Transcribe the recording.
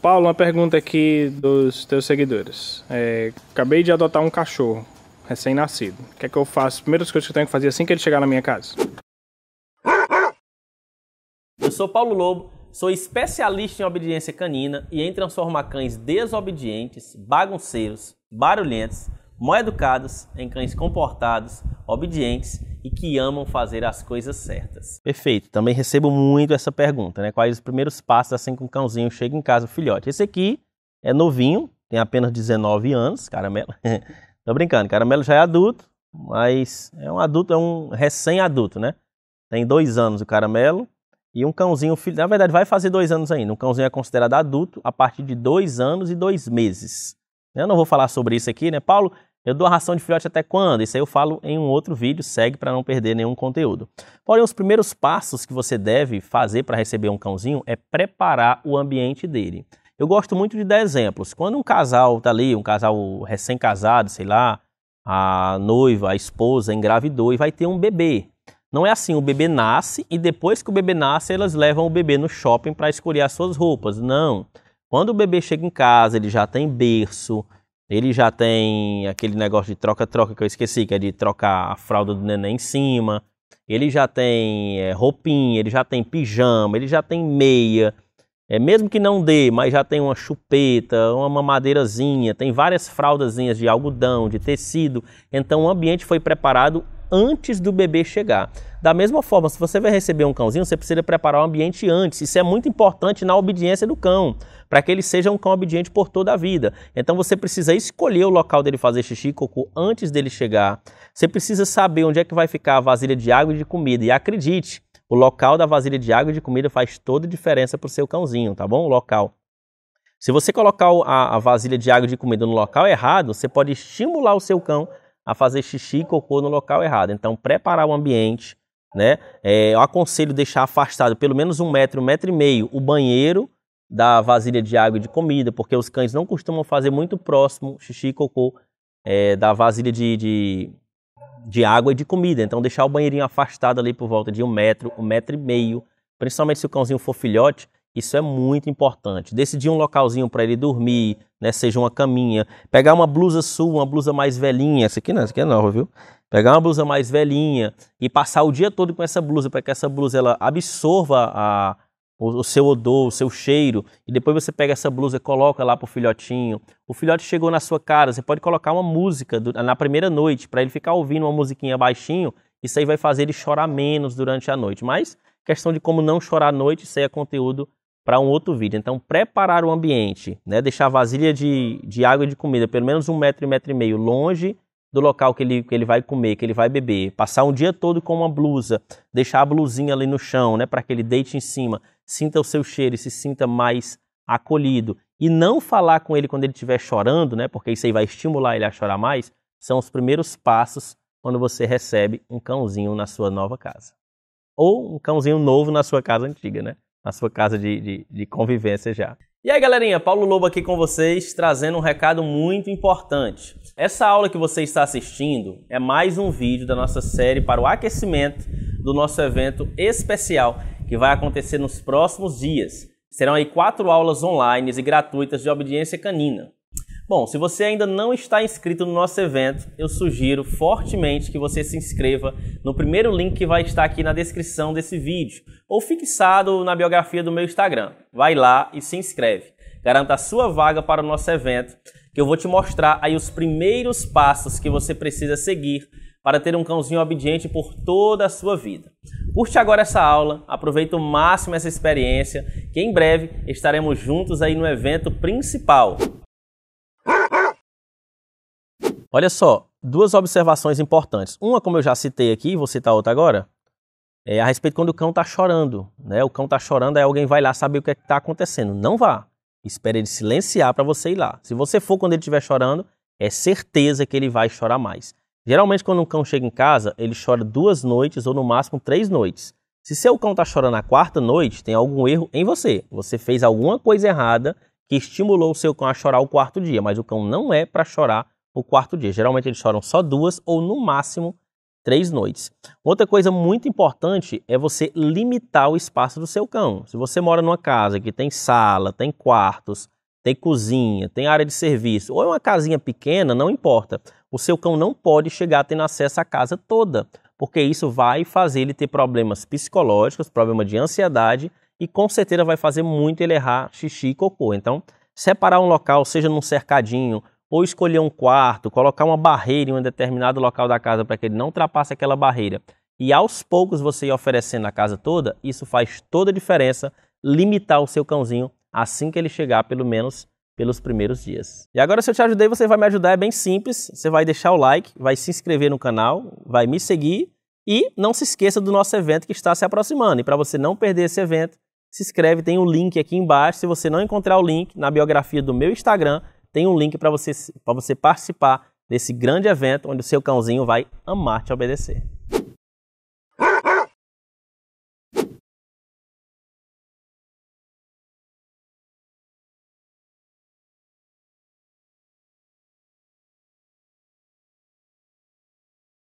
Paulo, uma pergunta aqui dos teus seguidores. É, acabei de adotar um cachorro recém-nascido. O que é que eu faço? Primeiras coisas que eu tenho que fazer assim que ele chegar na minha casa. Eu sou Paulo Lobo, sou especialista em obediência canina e em transformar cães desobedientes, bagunceiros, barulhentos mal educados, em cães comportados, obedientes e que amam fazer as coisas certas. Perfeito. Também recebo muito essa pergunta, né? Quais os primeiros passos assim que um cãozinho chega em casa, o filhote? Esse aqui é novinho, tem apenas 19 anos, caramelo. Tô brincando, caramelo já é adulto, mas é um adulto, é um recém-adulto, né? Tem dois anos o caramelo e um cãozinho, na verdade, vai fazer dois anos ainda. Um cãozinho é considerado adulto a partir de dois anos e dois meses. Eu não vou falar sobre isso aqui, né? Paulo, eu dou a ração de filhote até quando? Isso aí eu falo em um outro vídeo, segue para não perder nenhum conteúdo. Porém, os primeiros passos que você deve fazer para receber um cãozinho é preparar o ambiente dele. Eu gosto muito de dar exemplos. Quando um casal tá ali, um casal recém-casado, sei lá, a noiva, a esposa engravidou e vai ter um bebê. Não é assim, o bebê nasce e depois que o bebê nasce, elas levam o bebê no shopping para escolher as suas roupas. Não. Quando o bebê chega em casa, ele já tem berço, ele já tem aquele negócio de troca-troca que eu esqueci, que é de trocar a fralda do neném em cima. Ele já tem é, roupinha, ele já tem pijama, ele já tem meia. É, mesmo que não dê, mas já tem uma chupeta, uma mamadeirazinha, tem várias fraldazinhas de algodão, de tecido. Então o ambiente foi preparado antes do bebê chegar. Da mesma forma, se você vai receber um cãozinho, você precisa preparar o ambiente antes. Isso é muito importante na obediência do cão, para que ele seja um cão obediente por toda a vida. Então você precisa escolher o local dele fazer xixi e cocô antes dele chegar. Você precisa saber onde é que vai ficar a vasilha de água e de comida. E acredite, o local da vasilha de água e de comida faz toda a diferença para o seu cãozinho, tá bom? O local. Se você colocar a, a vasilha de água e de comida no local errado, você pode estimular o seu cão a fazer xixi e cocô no local errado. Então, preparar o ambiente, né? É, eu aconselho deixar afastado pelo menos um metro, um metro e meio o banheiro da vasilha de água e de comida, porque os cães não costumam fazer muito próximo xixi e cocô é, da vasilha de, de, de, água e de comida. Então, deixar o banheirinho afastado ali por volta de um metro, um metro e meio, principalmente se o cãozinho for filhote, isso é muito importante. Decidir um localzinho para ele dormir, né? Seja uma caminha. Pegar uma blusa sua, uma blusa mais velhinha. Essa aqui não, essa aqui é nova, viu? Pegar uma blusa mais velhinha e passar o dia todo com essa blusa para que essa blusa ela absorva a, o, o, seu odor, o seu cheiro. E depois você pega essa blusa e coloca lá pro filhotinho. O filhote chegou na sua cara. Você pode colocar uma música do, na primeira noite para ele ficar ouvindo uma musiquinha baixinho. Isso aí vai fazer ele chorar menos durante a noite. Mas questão de como não chorar à noite, isso aí é conteúdo para um outro vídeo. Então, preparar o ambiente, né? deixar a vasilha de, de água e de comida pelo menos um metro e metro e meio longe do local que ele, que ele vai comer, que ele vai beber. Passar um dia todo com uma blusa, deixar a blusinha ali no chão, né? para que ele deite em cima, sinta o seu cheiro e se sinta mais acolhido. E não falar com ele quando ele estiver chorando, né? porque isso aí vai estimular ele a chorar mais, são os primeiros passos quando você recebe um cãozinho na sua nova casa. Ou um cãozinho novo na sua casa antiga, né? na sua casa de, de, de convivência já. E aí, galerinha, Paulo Lobo aqui com vocês, trazendo um recado muito importante. Essa aula que você está assistindo é mais um vídeo da nossa série para o aquecimento do nosso evento especial que vai acontecer nos próximos dias. Serão aí quatro aulas online e gratuitas de obediência canina. Bom, se você ainda não está inscrito no nosso evento, eu sugiro fortemente que você se inscreva no primeiro link que vai estar aqui na descrição desse vídeo ou fixado na biografia do meu Instagram. Vai lá e se inscreve. Garanta a sua vaga para o nosso evento, que eu vou te mostrar aí os primeiros passos que você precisa seguir para ter um cãozinho obediente por toda a sua vida. Curte agora essa aula, aproveita o máximo essa experiência, que em breve estaremos juntos aí no evento principal. Olha só, duas observações importantes. Uma, como eu já citei aqui, vou citar outra agora, é a respeito quando o cão está chorando. Né? O cão está chorando, aí alguém vai lá saber o que é está acontecendo. Não vá. Espere ele silenciar para você ir lá. Se você for quando ele estiver chorando, é certeza que ele vai chorar mais. Geralmente, quando um cão chega em casa, ele chora duas noites ou no máximo três noites. Se seu cão está chorando na quarta noite, tem algum erro em você. Você fez alguma coisa errada que estimulou o seu cão a chorar o quarto dia, mas o cão não é para chorar o quarto dia. Geralmente eles choram só duas ou no máximo três noites. Outra coisa muito importante é você limitar o espaço do seu cão. Se você mora numa casa que tem sala, tem quartos, tem cozinha, tem área de serviço, ou é uma casinha pequena, não importa. O seu cão não pode chegar tendo acesso à casa toda, porque isso vai fazer ele ter problemas psicológicos, problema de ansiedade e com certeza vai fazer muito ele errar xixi e cocô. Então, separar um local, seja num cercadinho ou escolher um quarto, colocar uma barreira em um determinado local da casa para que ele não ultrapasse aquela barreira, e aos poucos você ir oferecendo a casa toda, isso faz toda a diferença limitar o seu cãozinho assim que ele chegar, pelo menos pelos primeiros dias. E agora, se eu te ajudei, você vai me ajudar, é bem simples. Você vai deixar o like, vai se inscrever no canal, vai me seguir e não se esqueça do nosso evento que está se aproximando. E para você não perder esse evento, se inscreve, tem o um link aqui embaixo. Se você não encontrar o link, na biografia do meu Instagram, tem um link para você, você participar desse grande evento onde o seu cãozinho vai amar te obedecer.